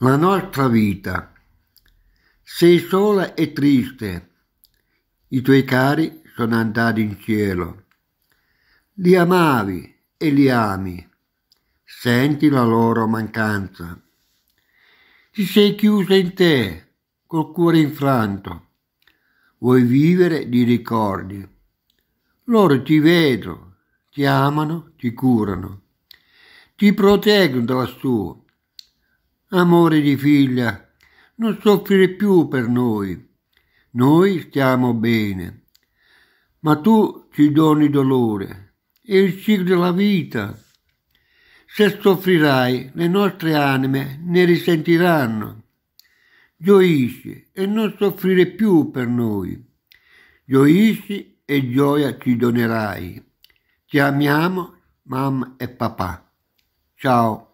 la nostra vita. Sei sola e triste, i tuoi cari sono andati in cielo. Li amavi e li ami, senti la loro mancanza. Ti sei chiusa in te, col cuore infranto. Vuoi vivere di ricordi. Loro ti vedono, ti amano, ti curano, ti proteggono da lassù Amore di figlia, non soffrire più per noi. Noi stiamo bene. Ma tu ci doni dolore. e il ciclo della vita. Se soffrirai, le nostre anime ne risentiranno. Gioisci e non soffrire più per noi. Gioisci e gioia ci donerai. Ti amiamo, mamma e papà. Ciao.